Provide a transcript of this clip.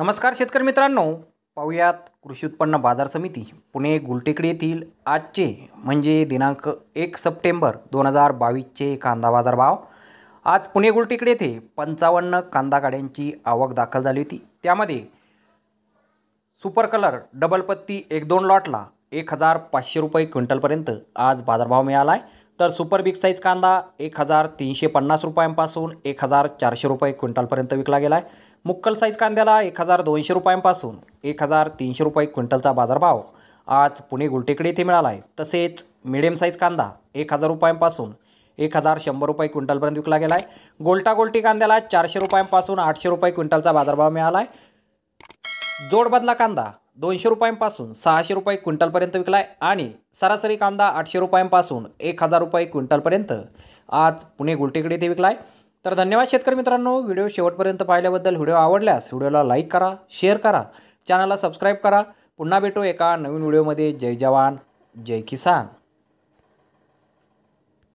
नमस्कार शेतकरी मित्रांनो पाहुयात कृषी उत्पन्न बाजार समिती पुणे गुलटेकडी येथील आजचे म्हणजे दिनांक एक सप्टेंबर दोन हजार बावीसचे कांदा बाजार भाव आज पुणे गुलटेकडी येथे पंचावन्न कांदा गाड्यांची आवक दाखल झाली होती त्यामध्ये सुपर कलर डबल पत्ती एक दोन लॉटला एक हजार पाचशे रुपये क्विंटलपर्यंत आज बाजारभाव मिळाला आहे तर सुपर बिग साईज कांदा एक हजार तीनशे पन्नास रुपयांपासून एक हजार चारशे रुपये क्विंटलपर्यंत विकला गेला आहे मुक्कल साईज कांद्याला एक हजार दोनशे रुपयांपासून एक हजार तीनशे रुपये क्विंटलचा बाजारभाव आज पुणे गुलटेकडे इथे मिळाला आहे तसेच मिडियम साईज कांदा एक हजार रुपयांपासून एक हजार शंभर रुपये क्विंटलपर्यंत विकला गेला आहे गोलटा गोल्टी कांद्याला चारशे रुपयांपासून आठशे रुपये क्विंटलचा बाजारभाव मिळाला आहे जोडबदला कांदा दोनशे रुपयांपासून सहाशे रुपये क्विंटलपर्यंत विकलाय आणि सरासरी कांदा आठशे रुपयांपासून एक हजार रुपये क्विंटलपर्यंत आज पुणे गुलटेकडे ते विकलाय तर धन्यवाद शेतकरी मित्रांनो व्हिडिओ शेवटपर्यंत पाहिल्याबद्दल व्हिडिओ आवडल्यास व्हिडिओला लाईक करा शेअर करा चॅनलला सबस्क्राईब करा पुन्हा भेटू एका नवीन व्हिडिओमध्ये जय जवान जय किसान